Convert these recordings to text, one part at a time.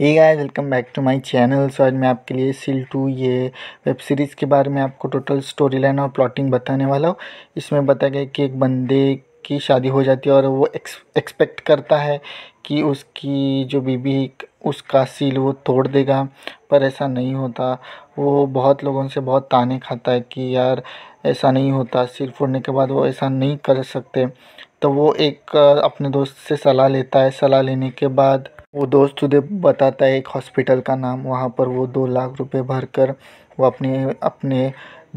ये guys welcome back to my channel so आज मैं आपके लिए सिल टू ये वेब सीरीज़ के बारे में आपको टोटल स्टोरी लाइन और प्लॉटिंग बताने वाला हूँ इसमें बताया गया कि एक बंदे की शादी हो जाती है और वो एक्सपेक्ट करता है कि उसकी जो बीबी उसका सील वो तोड़ देगा पर ऐसा नहीं होता वो बहुत लोगों से बहुत ताने खाता है कि यार ऐसा नहीं होता सील फोड़ने के बाद वो ऐसा नहीं कर सकते तो वो एक अपने दोस्त से सलाह लेता है सलाह लेने के बाद वो दोस्त उसे बताता है एक हॉस्पिटल का नाम वहाँ पर वो दो लाख रुपए भरकर वो अपने अपने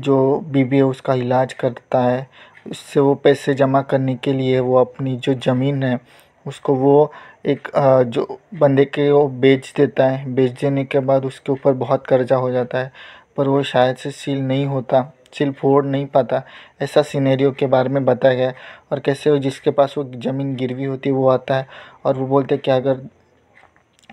जो बीबी है उसका इलाज करता है उससे वो पैसे जमा करने के लिए वो अपनी जो ज़मीन है उसको वो एक जो बंदे के वो बेच देता है बेच देने के बाद उसके ऊपर बहुत कर्जा हो जाता है पर वो शायद से सील नहीं होता सील फोड़ नहीं पाता ऐसा सीनेरियो के बारे में बताया गया है और कैसे वो जिसके पास वो ज़मीन गिरवी होती है वो आता है और वो बोलते हैं कि अगर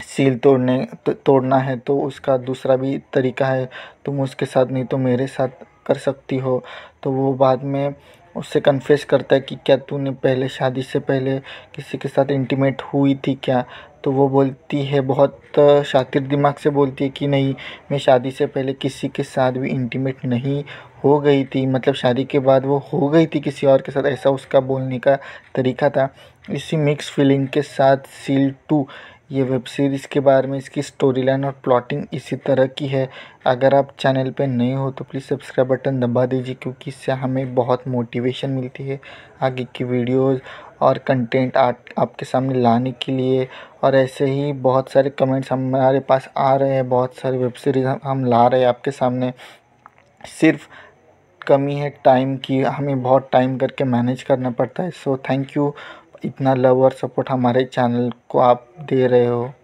सील तोड़ने तो, तोड़ना है तो उसका दूसरा भी तरीका है तुम उसके साथ नहीं तो मेरे साथ कर सकती हो तो वो बाद में उससे कन्फेस करता है कि क्या तूने पहले शादी से पहले किसी के साथ इंटीमेट हुई थी क्या तो वो बोलती है बहुत शातिर दिमाग से बोलती है कि नहीं मैं शादी से पहले किसी के साथ भी इंटीमेट नहीं हो गई थी मतलब शादी के बाद वो हो गई थी किसी और के साथ ऐसा उसका बोलने का तरीका था इसी मिक्स फीलिंग के साथ सील टू ये वेब सीरीज़ के बारे में इसकी स्टोरी लाइन और प्लॉटिंग इसी तरह की है अगर आप चैनल पर नए हो तो प्लीज़ सब्सक्राइब बटन दबा दीजिए क्योंकि इससे हमें बहुत मोटिवेशन मिलती है आगे की वीडियोज़ और कंटेंट आ, आपके सामने लाने के लिए और ऐसे ही बहुत सारे कमेंट्स हमारे पास आ रहे हैं बहुत सारे वेब सीरीज़ हम ला रहे हैं आपके सामने सिर्फ कमी है टाइम की हमें बहुत टाइम करके मैनेज करना पड़ता है सो थैंक यू इतना लव और सपोर्ट हमारे चैनल को आप दे रहे हो